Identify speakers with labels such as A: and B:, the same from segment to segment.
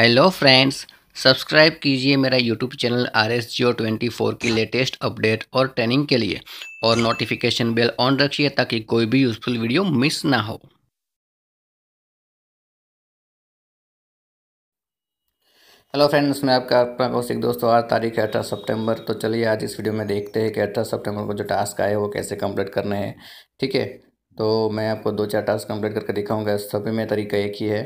A: hello friends subscribe कीजिए मेरा YouTube channel R S Jio twenty four की लेटेस्ट अपडेट और ट्रेनिंग के लिए और नोटिफिकेशन बेल ऑन रखिए ताकि कोई भी यूज़फुल वीडियो मिस ना हो हेलो फ्रेंड्स मैं आपका अपना कौशिक दोस्तों आज तारीख है अठारह सितंबर तो चलिए आज इस वीडियो में देखते हैं कि अठारह सितंबर को जो टास्क आए वो कैसे कम्प्लीट करने हैं ठीक है तो मैं आपको दो चार टास्क कंप्लीट करके दिखाऊंगा सभी में तरीका एक ही है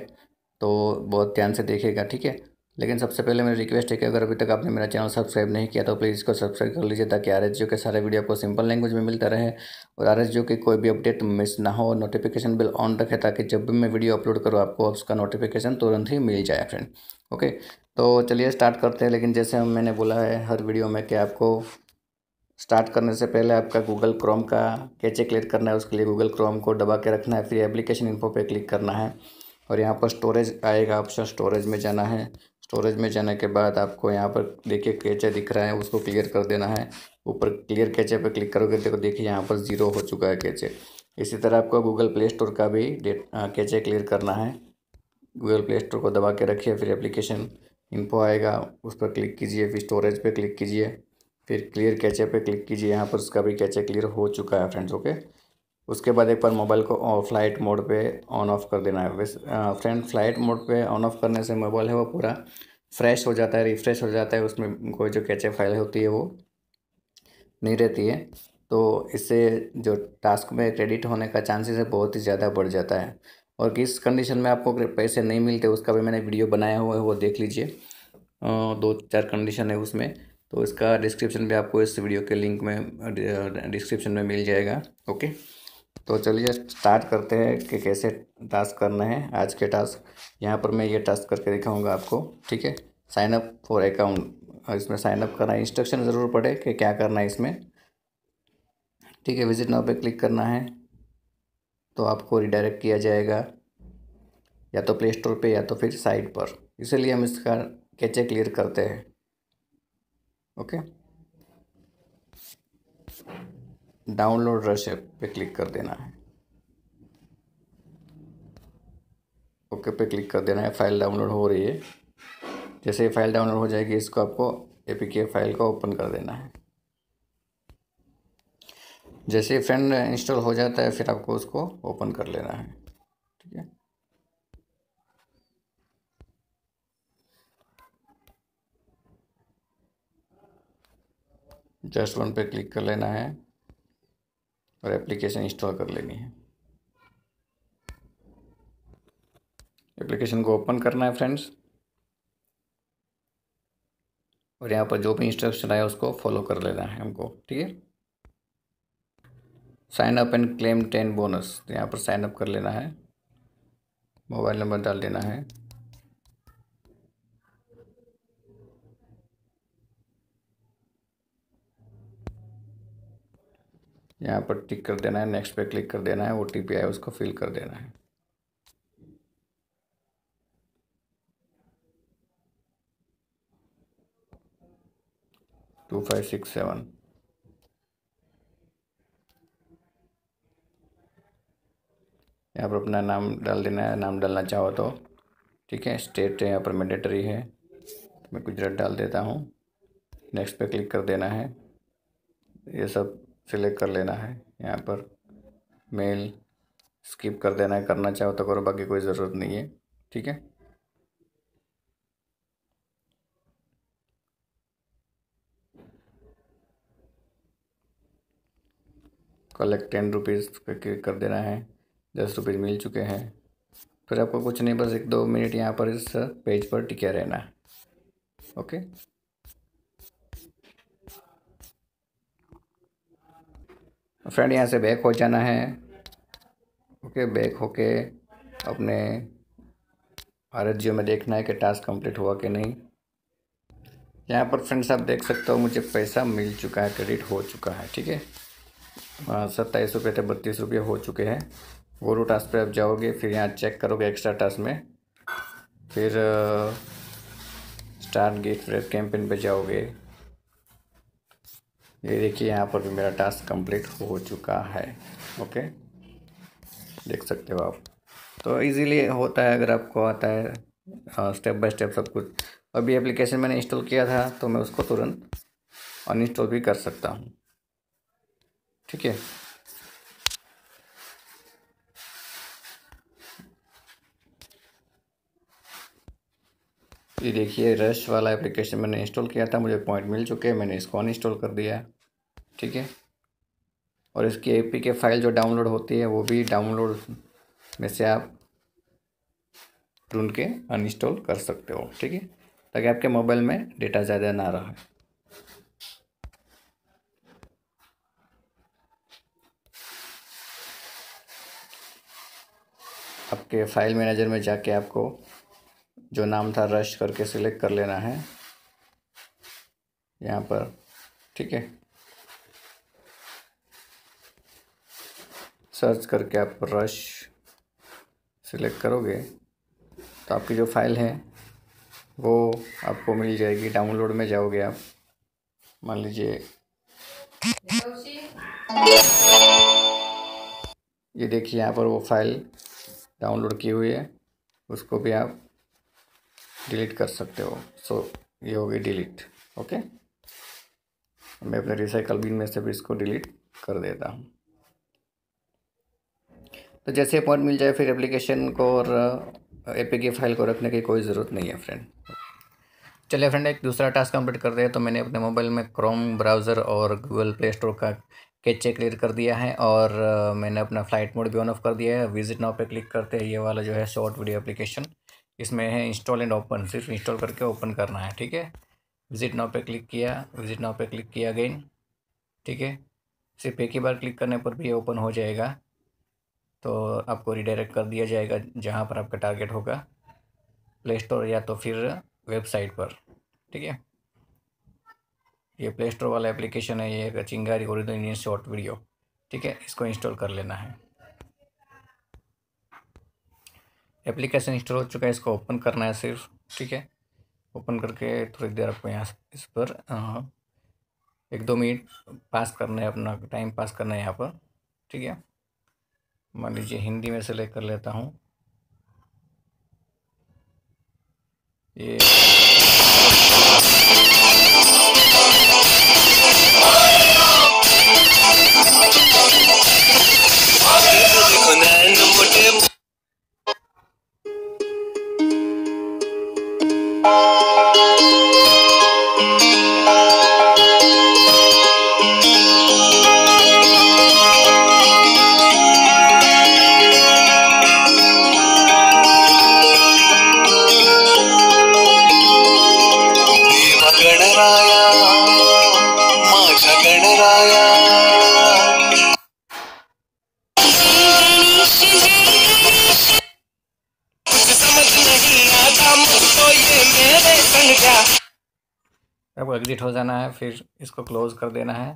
A: तो बहुत ध्यान से देखिएगा ठीक है लेकिन सबसे पहले मेरी रिक्वेस्ट है कि अगर अभी तक आपने मेरा चैनल सब्सक्राइब नहीं किया तो प्लीज़ इसको सब्सक्राइब कर लीजिए ताकि आर के सारे वीडियो आपको सिंपल लैंग्वेज में मिलता रहे और आर के कोई भी अपडेट मिस ना हो और नोटिफिकेशन बिल ऑन रखे ताकि जब भी मैं वीडियो अपलोड करूँ आपको उसका नोटिफिकेशन तुरंत ही मिल जाए फ्रेंड ओके तो चलिए स्टार्ट करते हैं लेकिन जैसे मैंने बोला है हर वीडियो में कि आपको स्टार्ट करने से पहले आपका गूगल क्रोम का कैचे क्लिक करना है उसके लिए गूगल क्रोम को दबा के रखना है फिर एप्लीकेशन इन्फो पे क्लिक करना है और यहाँ पर स्टोरेज आएगा ऑप्शन स्टोरेज में जाना है स्टोरेज में जाने के बाद आपको यहाँ पर देखिए कैचे दिख रहा है उसको क्लियर कर देना है ऊपर क्लियर कैचे पर क्लिक करोगे देखो देखिए यहाँ पर ज़ीरो हो चुका है कैचे इसी तरह आपको गूगल प्ले स्टोर का भी डेट कैचे क्लियर करना है गूगल प्ले स्टोर को दबा के रखिए फिर एप्लीकेशन इनपो आएगा उस पर क्लिक कीजिए फिर स्टोरेज पर क्लिक कीजिए फिर क्लियर कैचे पर क्लिक कीजिए यहाँ पर उसका भी कैचे क्लियर हो चुका है फ्रेंड्स ओके उसके बाद एक बार मोबाइल को फ्लाइट मोड पे ऑन ऑफ कर देना है फ्रेंड फ्लाइट मोड पे ऑन ऑफ करने से मोबाइल है वो पूरा फ्रेश हो जाता है रिफ्रेश हो जाता है उसमें कोई जो कैचे फाइल होती है वो नहीं रहती है तो इससे जो टास्क में क्रेडिट होने का चांसेस है बहुत ही ज़्यादा बढ़ जाता है और किस कंडीशन में आपको पैसे नहीं मिलते उसका भी मैंने वीडियो बनाया हुआ है वो देख लीजिए दो चार कंडीशन है उसमें तो इसका डिस्क्रिप्शन भी आपको इस वीडियो के लिंक में डिस्क्रिप्शन में मिल जाएगा ओके तो चलिए स्टार्ट करते हैं कि कैसे टास्क करना है आज के टास्क यहाँ पर मैं ये टास्क करके दिखाऊंगा आपको ठीक है साइन अप फॉर अकाउंट इसमें साइन अप करना है इंस्ट्रक्शन ज़रूर पड़े कि क्या करना है इसमें ठीक है विजिट नाउ पे क्लिक करना है तो आपको रिडायरेक्ट किया जाएगा या तो प्ले स्टोर पर या तो फिर साइट पर इसीलिए हम इसका कैचे क्लियर करते हैं ओके डाउनलोड रशेप पे क्लिक कर देना है ओके पे क्लिक कर देना है फाइल डाउनलोड हो रही है जैसे फाइल डाउनलोड हो जाएगी इसको आपको ए पी के फाइल को ओपन कर देना है जैसे फ्रेंड इंस्टॉल हो जाता है फिर आपको उसको ओपन कर लेना है ठीक है जस्ट वन पे क्लिक कर लेना है और एप्लीकेशन इंस्टॉल कर लेनी है एप्लीकेशन को ओपन करना है फ्रेंड्स और यहाँ पर जो भी इंस्ट्रक्शन आया उसको फॉलो कर लेना है हमको ठीक है sign up and claim ten bonus तो यहाँ पर साइन अप कर लेना है मोबाइल नंबर डाल देना है यहाँ पर टिक कर देना है नेक्स्ट पे क्लिक कर देना है ओ टी पी आए उसको फिल कर देना है टू फाइव सिक्स सेवन यहाँ पर अपना नाम डाल देना है नाम डालना चाहो तो ठीक है स्टेट यहाँ पर मैंडेटरी है मैं गुजरात डाल देता हूँ नेक्स्ट पे क्लिक कर देना है ये सब सिलेक्ट कर लेना है यहाँ पर मेल स्किप कर देना है करना चाहो तो करो बाकी कोई ज़रूरत नहीं है ठीक है कलेक्ट टेन रुपीज़ पे क्लिक कर देना है दस रुपीज़ मिल चुके हैं फिर आपको कुछ नहीं बस एक दो मिनट यहाँ पर इस पेज पर टिके रहना है ओके फ्रेंड यहाँ से बैक हो जाना है ओके बैक होके अपने आर एच में देखना है कि टास्क कंप्लीट हुआ कि नहीं यहाँ पर फ्रेंड्स आप देख सकते हो मुझे पैसा मिल चुका है क्रेडिट हो चुका है ठीक है हाँ, सत्ताईस रुपये थे बत्तीस रुपये हो चुके हैं गोरू टास्क पे आप जाओगे फिर यहाँ चेक करोगे एक्स्ट्रा टास्क में फिर स्टार गेट फ्रेड कैंपेन पे जाओगे ये देखिए यहाँ पर भी मेरा टास्क कंप्लीट हो चुका है ओके देख सकते हो आप तो इजीली होता है अगर आपको आता है स्टेप बाय स्टेप सब कुछ अभी एप्लीकेशन मैंने इंस्टॉल किया था तो मैं उसको तुरंत अनइंस्टॉल भी कर सकता हूँ ठीक है ये देखिए रश वाला एप्लीकेशन मैंने इंस्टॉल किया था मुझे पॉइंट मिल चुके हैं मैंने इसको अनइंस्टॉल कर दिया ठीक है और इसकी ए पी के फाइल जो डाउनलोड होती है वो भी डाउनलोड में से आप ढूंढ के अनइंस्टॉल कर सकते हो ठीक है ताकि आपके मोबाइल में डेटा ज़्यादा ना रहे आपके फाइल मैनेजर में जाके आपको जो नाम था रश करके सिलेक्ट कर लेना है यहाँ पर ठीक है सर्च करके आप रश सिलेक्ट करोगे तो आपकी जो फाइल है वो आपको मिल जाएगी डाउनलोड में जाओगे आप मान लीजिए ये देखिए यहाँ पर वो फाइल डाउनलोड की हुई है उसको भी आप डिलीट कर सकते हो सो so, ये हो गई डिलीट ओके मैं अपने रिसाइकल बिन में से भी इसको डिलीट कर देता हूँ तो जैसे पॉइंट मिल जाए फिर एप्लीकेशन को और एपीके uh, फाइल को रखने की कोई ज़रूरत नहीं है फ्रेंड चलिए फ्रेंड एक दूसरा टास्क कंप्लीट कर दिया तो मैंने अपने मोबाइल में क्रोम ब्राउज़र और गूगल प्ले स्टोर का कैचे क्लियर कर दिया है और uh, मैंने अपना फ्लाइट मोड भी ऑन ऑफ कर दिया है विजिट नाउ पे क्लिक करते हैं ये वाला जो है शॉर्ट वीडियो एप्लीकेशन इसमें है इंस्टॉल एंड ओपन सिर्फ इंस्टॉल करके ओपन करना है ठीक है विजिट नाव पे क्लिक किया विजिट नाव पे क्लिक किया अगेन ठीक है सिर्फ एक ही बार क्लिक करने पर भी ये ओपन हो जाएगा तो आपको रिडायरेक्ट कर दिया जाएगा जहाँ पर आपका टारगेट होगा प्ले स्टोर या तो फिर वेबसाइट पर ठीक है ये प्ले स्टोर वाला एप्लीकेशन है ये चिंगारी और शॉर्ट वीडियो ठीक है इसको इंस्टॉल कर लेना है एप्लीकेशन इंस्टॉल हो चुका है इसको ओपन करना है सिर्फ ठीक है ओपन करके थोड़ी देर आपको यहाँ इस पर एक दो मिनट पास करना है अपना टाइम पास करना है यहाँ पर ठीक है मान लीजिए हिंदी में सेलेक्ट कर लेता हूँ ये आपको एग्ज़िट हो जाना है फिर इसको क्लोज़ कर देना है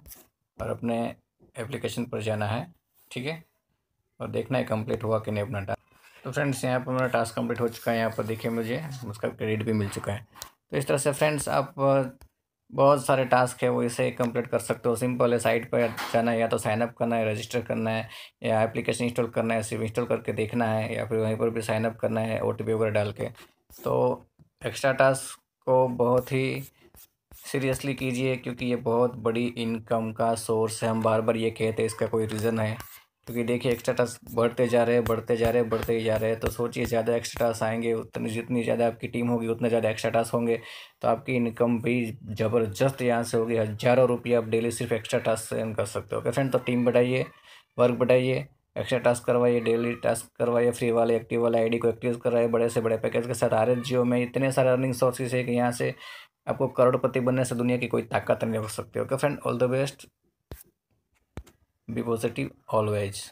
A: और अपने एप्लीकेशन पर जाना है ठीक है और देखना है कंप्लीट हुआ कि नहीं अपना टास्क तो फ्रेंड्स यहाँ पर मेरा टास्क कंप्लीट हो चुका है यहाँ पर देखिए मुझे उसका क्रेडिट भी मिल चुका है तो इस तरह से फ्रेंड्स आप बहुत सारे टास्क है वो इसे कंप्लीट कर सकते हो सिंपल है साइट पर जाना है या तो साइनअप करना है रजिस्टर करना है या एप्लीकेशन इंस्टॉल करना है सिर्फ इंस्टॉल करके देखना है या फिर वहीं पर भी साइनअप करना है ओ वगैरह डाल के तो एक्स्ट्रा टास्क को बहुत ही सीरियसली कीजिए क्योंकि ये बहुत बड़ी इनकम का सोर्स है हम बार बार ये कहते हैं इसका कोई रीज़न है क्योंकि देखिए एक्स्ट्रा टास्क बढ़ते जा रहे हैं बढ़ते जा रहे हैं बढ़ते जा रहे हैं तो सोचिए ज़्यादा एक्स्ट्रा टास्क आएंगे उतनी जितनी ज़्यादा आपकी टीम होगी उतने ज़्यादा एक्स्ट्रा टास्क होंगे तो आपकी इनकम भी ज़बरदस्त यहाँ से होगी हज़ारों रुपये आप डेली सिर्फ एक्स्ट्रा टास्क से अर्न कर सकते हो ओके फ्रेंड तो टीम बढ़ाइए वर्क बढ़ाइए एक्स्ट्रा टास्क करवाइए डेली टास्क करवाइए फ्री वाले एक्टिव वाले आईडी को एक्टिव करवाइए बड़े से बड़े पैकेज के साथ आर एस जियो में इतने सारे अर्निंग सोर्सेस है कि यहाँ से आपको करोड़पति बनने से दुनिया की कोई ताकत नहीं हो सकती okay friend all the best be positive always